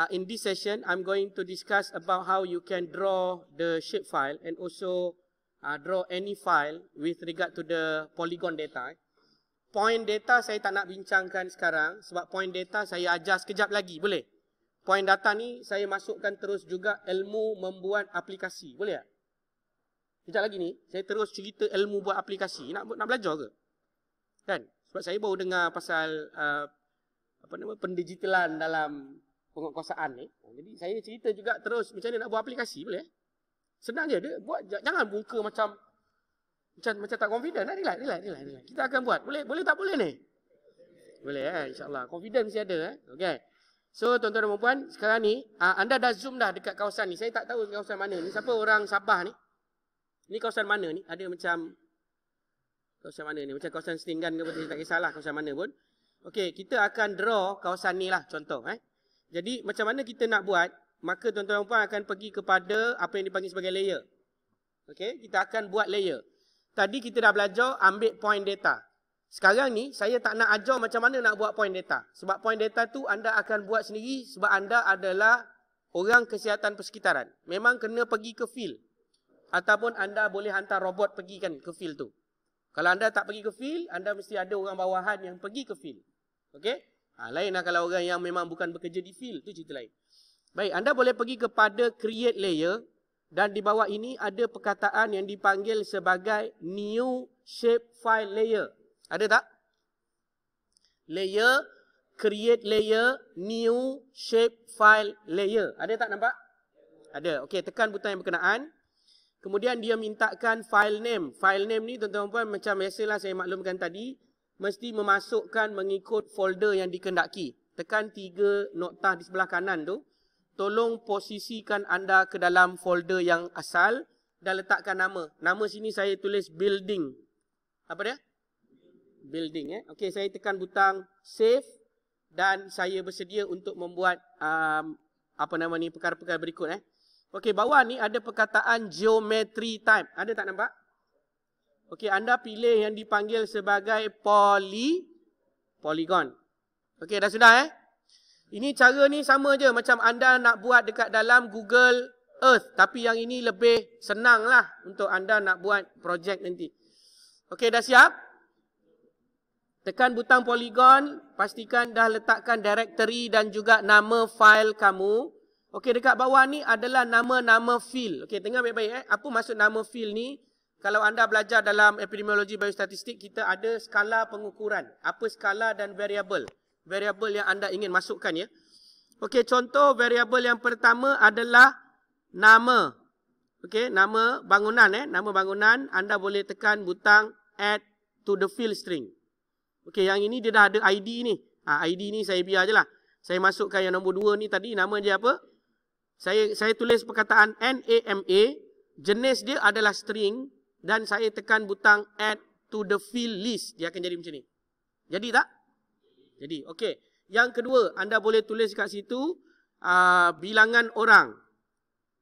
uh, in this session, I'm going to discuss about how you can draw the shape file and also uh, draw any file with regard to the polygon data. Eh. Point data saya tak nak bincangkan sekarang sebab point data saya ajar sekejap lagi. Boleh? Point data ni saya masukkan terus juga ilmu membuat aplikasi. Boleh tak? Sekejap lagi ni, saya terus cerita ilmu buat aplikasi. Nak nak belajar ke? Kan? Sebab saya baru dengar pasal uh, apa nama pendigitalan dalam penguatkuasaan ni. Oh, jadi saya cerita juga terus macam mana nak buat aplikasi boleh. Eh? Senang je dia buat jangan buka macam macam macam tak confident. Nah, eh? relax, relax, relax, relax. Kita akan buat. Boleh boleh tak boleh ni? Boleh eh insya-Allah. Confident mesti ada eh. Okey. So tuan-tuan dan puan, sekarang ni ah, anda dah zoom dah dekat kawasan ni. Saya tak tahu kawasan mana ni. Siapa orang Sabah ni? Ni kawasan mana ni? Ada macam kawasan mana ni? Macam kawasan Stinggan ke apa tak kisahlah kawasan mana pun. Okey, kita akan draw kawasan ni lah contoh eh. Jadi macam mana kita nak buat? Maka tuan-tuan dan puan akan pergi kepada apa yang dipanggil sebagai layer. Okey, kita akan buat layer. Tadi kita dah belajar ambil point data. Sekarang ni saya tak nak ajar macam mana nak buat point data. Sebab point data tu anda akan buat sendiri sebab anda adalah orang kesihatan persekitaran. Memang kena pergi ke field. Ataupun anda boleh hantar robot pergi kan ke field tu. Kalau anda tak pergi ke field, anda mesti ada orang bawahan yang pergi ke field. Okey? Ha, lainlah kalau orang yang memang bukan bekerja di field. tu cerita lain. Baik, anda boleh pergi kepada create layer. Dan di bawah ini ada perkataan yang dipanggil sebagai new shape file layer. Ada tak? Layer, create layer, new shape file layer. Ada tak nampak? Ada. Okey, tekan butang yang berkenaan. Kemudian dia mintakan file name. File name ni tuan-tuan puan macam biasalah saya maklumkan tadi mesti memasukkan mengikut folder yang dikendaki. Tekan tiga noktah di sebelah kanan tu. Tolong posisikan anda ke dalam folder yang asal dan letakkan nama. Nama sini saya tulis building. Apa dia? Building. Eh? Okey, saya tekan butang save dan saya bersedia untuk membuat um, apa nama ni perkara-perkara berikut. Eh? Okey, bawah ni ada perkataan geometry type. Ada tak nampak? Okey, anda pilih yang dipanggil sebagai poly polygon. Okey, dah sudah eh? Ini cara ni sama je macam anda nak buat dekat dalam Google Earth. Tapi yang ini lebih senang lah untuk anda nak buat projek nanti. Okey, dah siap? Tekan butang polygon. Pastikan dah letakkan directory dan juga nama file kamu. Okey, dekat bawah ni adalah nama-nama field. Okey, tengah baik-baik eh. Apa maksud nama field ni? kalau anda belajar dalam epidemiologi biostatistik, kita ada skala pengukuran. Apa skala dan variable. Variable yang anda ingin masukkan ya. Okey, contoh variable yang pertama adalah nama. Okey, nama bangunan eh. Nama bangunan, anda boleh tekan butang add to the field string. Okey, yang ini dia dah ada ID ni. Ha, ID ni saya biar je lah. Saya masukkan yang nombor dua ni tadi, nama dia apa? Saya saya tulis perkataan NAMA. Jenis dia adalah string dan saya tekan butang add to the fill list dia akan jadi macam ni jadi tak jadi okey yang kedua anda boleh tulis kat situ uh, bilangan orang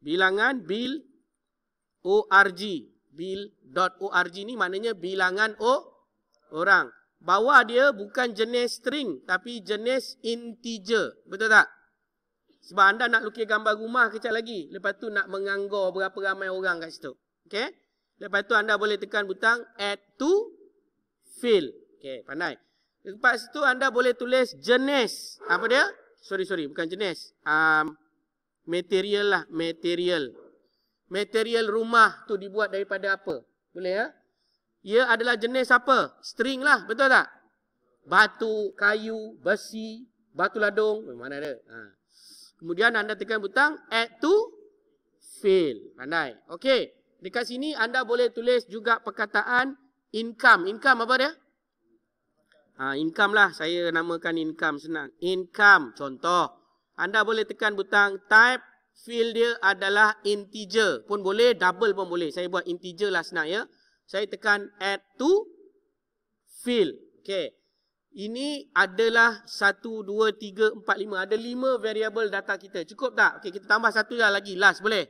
bilangan bill org bill.org ni maknanya bilangan o orang bawah dia bukan jenis string tapi jenis integer betul tak sebab anda nak lukis gambar rumah kecil lagi lepas tu nak menganggur berapa ramai orang kat situ okey Lepas tu anda boleh tekan butang add to fill. Okey, pandai. Lepas tu anda boleh tulis jenis. Apa dia? Sorry, sorry. Bukan jenis. Um, material lah. Material. Material rumah tu dibuat daripada apa? Boleh ya? Ia adalah jenis apa? String lah. Betul tak? Batu, kayu, besi, batu ladung. Mana ada? Ha. Kemudian anda tekan butang add to fill. Pandai. Okey. Dekat sini anda boleh tulis juga perkataan income. Income apa dia? Ha, income lah. Saya namakan income senang. Income. Contoh. Anda boleh tekan butang type. Field dia adalah integer. Pun boleh. Double pun boleh. Saya buat integer lah senang ya. Saya tekan add to field. Okay. Ini adalah 1, 2, 3, 4, 5. Ada 5 variable data kita. Cukup tak? Okay, kita tambah satu lah lagi. Last boleh?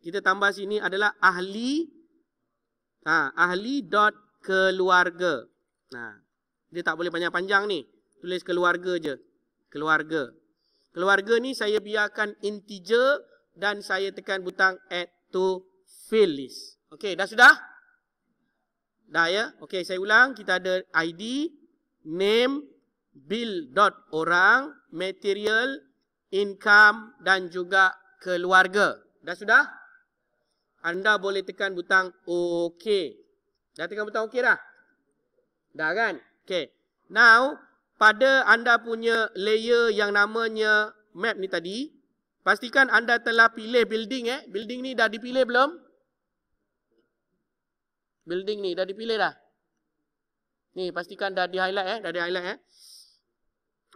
kita tambah sini adalah ahli ha, ahli dot keluarga. Ha, dia tak boleh banyak panjang ni. Tulis keluarga je. Keluarga. Keluarga ni saya biarkan integer dan saya tekan butang add to fill list. Okey, dah sudah? Dah ya? Okey, saya ulang. Kita ada ID, name, bill dot orang, material, income dan juga keluarga. Dah sudah? anda boleh tekan butang OK. Dah tekan butang OK dah? Dah kan? Okay. Now, pada anda punya layer yang namanya map ni tadi, pastikan anda telah pilih building eh. Building ni dah dipilih belum? Building ni dah dipilih dah? Ni pastikan dah di-highlight eh. Dah di-highlight eh.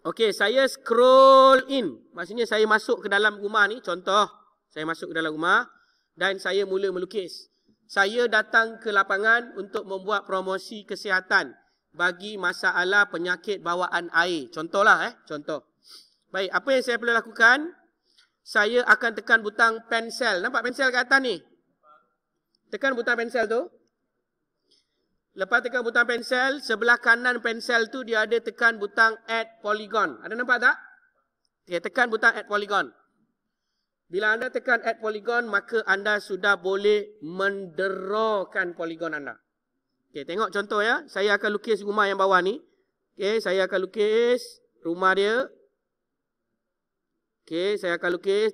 Okay, saya scroll in. Maksudnya saya masuk ke dalam rumah ni. Contoh, saya masuk ke dalam rumah dan saya mula melukis. Saya datang ke lapangan untuk membuat promosi kesihatan bagi masalah penyakit bawaan air. Contohlah eh, contoh. Baik, apa yang saya perlu lakukan? Saya akan tekan butang pensel. Nampak pensel kat atas ni? Tekan butang pensel tu. Lepas tekan butang pensel, sebelah kanan pensel tu dia ada tekan butang add polygon. Ada nampak tak? Okay, tekan butang add polygon. Bila anda tekan add polygon, maka anda sudah boleh menderakan polygon anda. Okay, tengok contoh ya. Saya akan lukis rumah yang bawah ni. Okay, saya akan lukis rumah dia. Okay, saya akan lukis.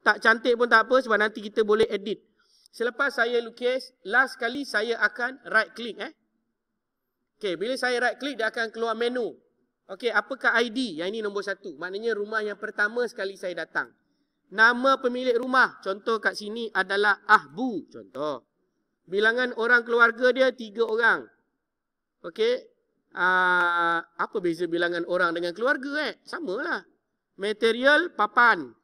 Tak cantik pun tak apa sebab nanti kita boleh edit. Selepas saya lukis, last kali saya akan right click eh. Okey, bila saya right click, dia akan keluar menu. Okey, apakah ID? Yang ini nombor satu. Maknanya rumah yang pertama sekali saya datang. Nama pemilik rumah, contoh kat sini adalah Ahbu, contoh. Bilangan orang keluarga dia tiga orang. Okey. Uh, apa beza bilangan orang dengan keluarga eh? Sama lah. Material, papan.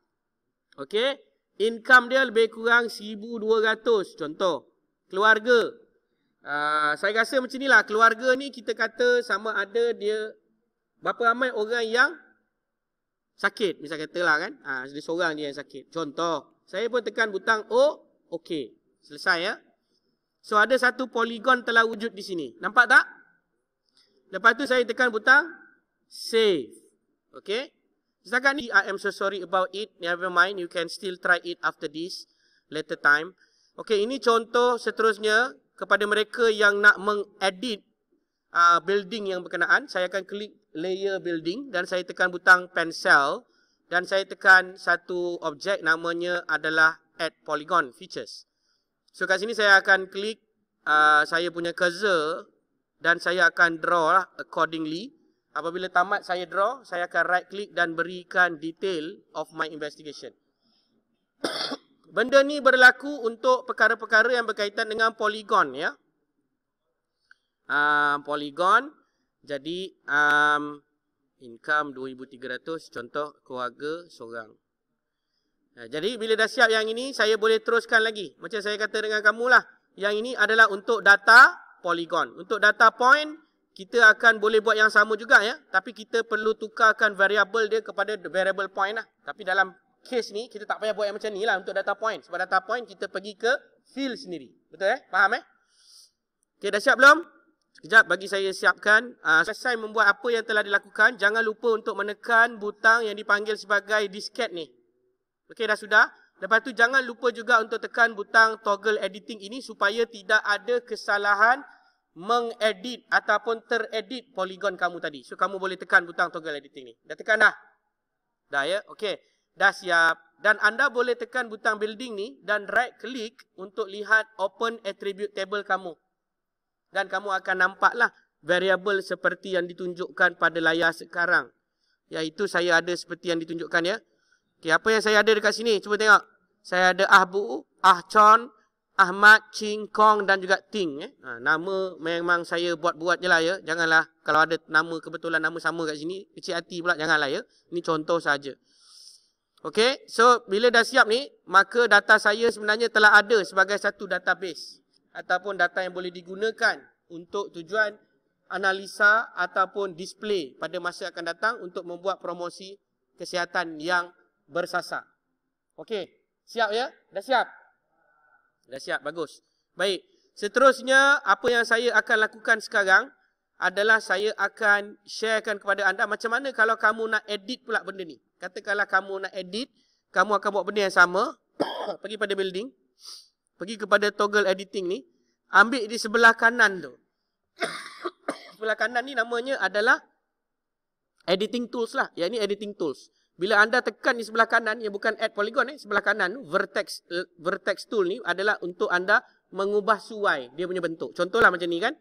Okey. Income dia lebih kurang 1,200 contoh. Keluarga. Uh, saya rasa macam inilah. Keluarga ni kita kata sama ada dia. Berapa ramai orang yang sakit misal katalah kan ah ha, dia seorang dia yang sakit contoh saya pun tekan butang O okey selesai ya so ada satu poligon telah wujud di sini nampak tak lepas tu saya tekan butang save okey setakat ni i am so sorry about it never mind you can still try it after this later time Okay, ini contoh seterusnya kepada mereka yang nak mengedit uh, building yang berkenaan. Saya akan klik layer building dan saya tekan butang pencil dan saya tekan satu objek namanya adalah add polygon features. So kat sini saya akan klik uh, saya punya cursor dan saya akan draw lah accordingly. Apabila tamat saya draw, saya akan right click dan berikan detail of my investigation. Benda ni berlaku untuk perkara-perkara yang berkaitan dengan polygon ya um, polygon. Jadi um, income 2300 contoh keluarga seorang. Ya, jadi bila dah siap yang ini saya boleh teruskan lagi. Macam saya kata dengan kamu lah. Yang ini adalah untuk data polygon. Untuk data point kita akan boleh buat yang sama juga ya. Tapi kita perlu tukarkan variable dia kepada variable point lah. Tapi dalam case ni kita tak payah buat yang macam ni lah untuk data point. Sebab data point kita pergi ke field sendiri. Betul eh? Faham eh? Okay dah siap belum? Sekejap bagi saya siapkan. Uh, selesai membuat apa yang telah dilakukan, jangan lupa untuk menekan butang yang dipanggil sebagai disket ni. Okey dah sudah. Lepas tu jangan lupa juga untuk tekan butang toggle editing ini supaya tidak ada kesalahan mengedit ataupun teredit poligon kamu tadi. So kamu boleh tekan butang toggle editing ni. Dah tekan dah. Dah ya. Okey. Dah siap. Dan anda boleh tekan butang building ni dan right click untuk lihat open attribute table kamu dan kamu akan nampaklah variable seperti yang ditunjukkan pada layar sekarang iaitu saya ada seperti yang ditunjukkan ya okey apa yang saya ada dekat sini cuba tengok saya ada ahbu ahchon Ahmad, Ching, Kong dan juga Ting. Eh? Ha, nama memang saya buat-buat je lah ya. Janganlah kalau ada nama kebetulan nama sama kat sini. Kecil hati pula janganlah ya. Ini contoh saja. Okay. So bila dah siap ni. Maka data saya sebenarnya telah ada sebagai satu database ataupun data yang boleh digunakan untuk tujuan analisa ataupun display pada masa akan datang untuk membuat promosi kesihatan yang bersasar. Okey, siap ya? Dah siap? Dah siap, bagus. Baik, seterusnya apa yang saya akan lakukan sekarang adalah saya akan sharekan kepada anda macam mana kalau kamu nak edit pula benda ni. Katakanlah kamu nak edit, kamu akan buat benda yang sama. pergi pada building pergi kepada toggle editing ni ambil di sebelah kanan tu sebelah kanan ni namanya adalah editing tools lah yang ni editing tools bila anda tekan di sebelah kanan yang bukan add polygon ni eh, sebelah kanan vertex eh, vertex tool ni adalah untuk anda mengubah suai dia punya bentuk contohlah macam ni kan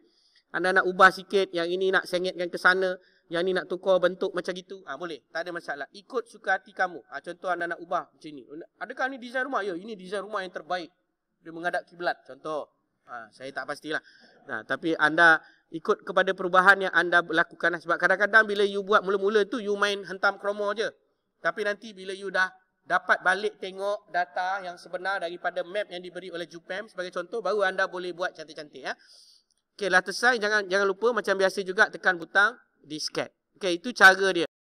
anda nak ubah sikit yang ini nak sengitkan ke sana yang ini nak tukar bentuk macam gitu ah ha, boleh tak ada masalah ikut suka hati kamu ah ha, contoh anda nak ubah macam ni adakah ini design rumah ya ini design rumah yang terbaik dia menghadap kiblat contoh ha, saya tak pastilah nah tapi anda ikut kepada perubahan yang anda lakukan lah. sebab kadang-kadang bila you buat mula-mula tu you main hentam kromo aje tapi nanti bila you dah dapat balik tengok data yang sebenar daripada map yang diberi oleh JUPEM sebagai contoh baru anda boleh buat cantik-cantik ya okey selesai. jangan jangan lupa macam biasa juga tekan butang di sket okey itu cara dia